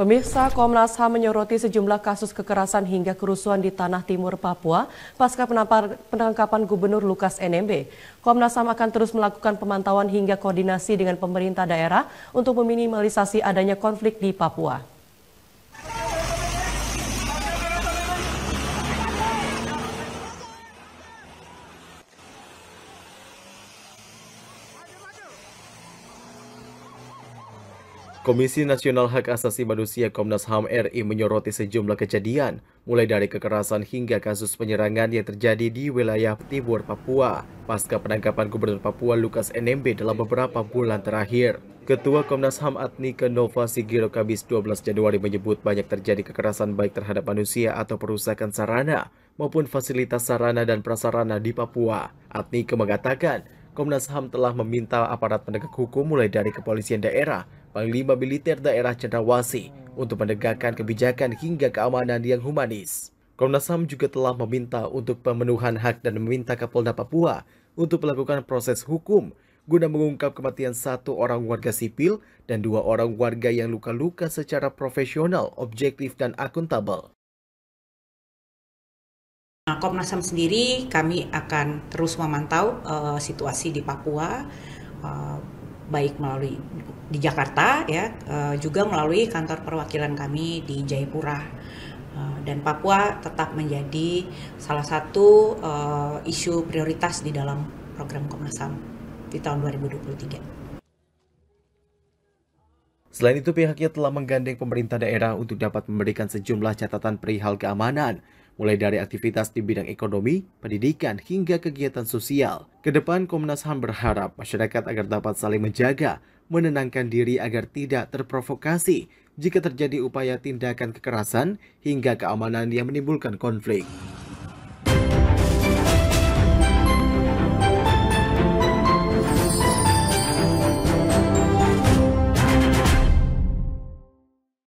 Pemirsa Komnas HAM menyoroti sejumlah kasus kekerasan hingga kerusuhan di tanah timur Papua pasca penangkapan Gubernur Lukas NMB. Komnas HAM akan terus melakukan pemantauan hingga koordinasi dengan pemerintah daerah untuk meminimalisasi adanya konflik di Papua. Komisi Nasional Hak Asasi Manusia Komnas HAM RI menyoroti sejumlah kejadian, mulai dari kekerasan hingga kasus penyerangan yang terjadi di wilayah timur Papua, pasca penangkapan Gubernur Papua Lukas NMB dalam beberapa bulan terakhir. Ketua Komnas HAM Adni Kenova Sigiro Kamis 12 Januari menyebut banyak terjadi kekerasan baik terhadap manusia atau perusakan sarana maupun fasilitas sarana dan prasarana di Papua. Adni mengatakan, Komnas HAM telah meminta aparat penegak hukum mulai dari kepolisian daerah, Panglima Militer Daerah Cendrawasih untuk menegakkan kebijakan hingga keamanan yang humanis. Komnas HAM juga telah meminta untuk pemenuhan hak dan meminta Kapolda Papua untuk melakukan proses hukum guna mengungkap kematian satu orang warga sipil dan dua orang warga yang luka-luka secara profesional, objektif, dan akuntabel. Nah, Komnas HAM sendiri kami akan terus memantau uh, situasi di Papua, uh, baik melalui di Jakarta ya eh, juga melalui kantor perwakilan kami di Jayapura eh, dan Papua tetap menjadi salah satu eh, isu prioritas di dalam program Komnas HAM di tahun 2023. Selain itu pihaknya telah menggandeng pemerintah daerah untuk dapat memberikan sejumlah catatan perihal keamanan mulai dari aktivitas di bidang ekonomi, pendidikan, hingga kegiatan sosial. Kedepan Komnas HAM berharap masyarakat agar dapat saling menjaga, menenangkan diri agar tidak terprovokasi jika terjadi upaya tindakan kekerasan hingga keamanan yang menimbulkan konflik.